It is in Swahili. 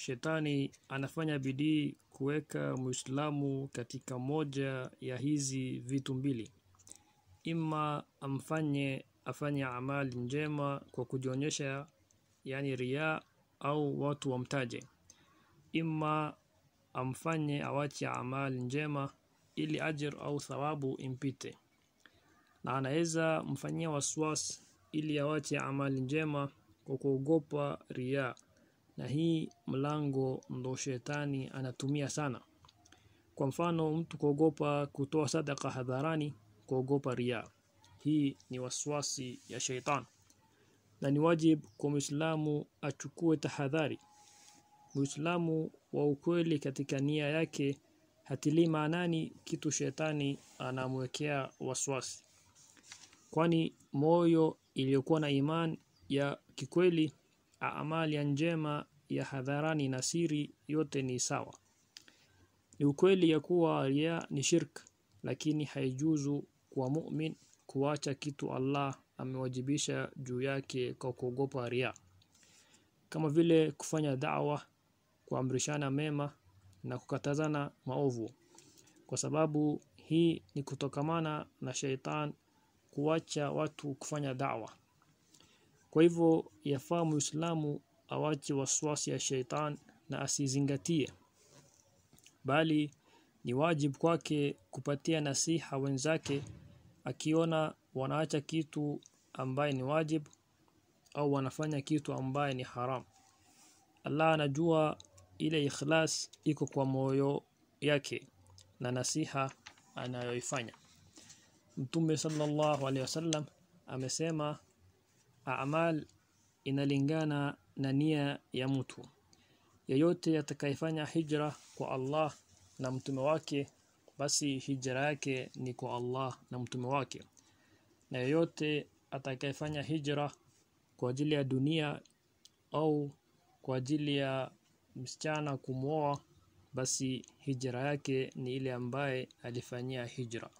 shetani anafanya bidii kuweka Muislamu katika moja ya hizi vitu mbili, ima amfanye afanye amali njema kwa kujionyesha, yani ria, au watu wamtaje, ima amfanye awache amali njema ili ajir au thawabu impite, na anaweza mfanyia waswas ili awache amali njema kwa kuogopa ria na hii mlango ndo shetani anatumia sana. Kwa mfano, mtu kuogopa kutoa sadaka hadharani, kuogopa ria Hii ni waswasi ya shetani na ni wajib kwa Muislamu achukue tahadhari. Muislamu wa ukweli katika nia yake hatili maanani kitu shetani anamwekea waswasi, kwani moyo iliyokuwa na imani ya kikweli, amali ya njema ya hadharani na siri yote ni sawa. Ni ukweli ya kuwa ria ni shirk, lakini haijuzu kwa mumin kuacha kitu Allah amewajibisha juu yake kwa kuogopa ria, kama vile kufanya da'wa, kuamrishana mema na kukatazana maovu, kwa sababu hii ni kutokamana na shaitan kuwacha watu kufanya da'wa. Kwa hivyo yafaa muislamu awache waswasi ya shaitan na asizingatie bali ni wajibu kwake kupatia nasiha wenzake akiona wanaacha kitu ambaye ni wajibu au wanafanya kitu ambaye ni haram Allah anajua ile ikhlas iko kwa moyo yake na nasiha anayoifanya Mtume sallallahu alaihi wasallam amesema a'mal inalingana na nia ya mtu. Yeyote atakayefanya hijra kwa Allah na mtume wake, basi hijra yake ni kwa Allah na mtume wake. Na yeyote atakayefanya hijra kwa ajili ya dunia au kwa ajili ya msichana kumwoa, basi hijra yake ni ile ambaye alifanyia hijra.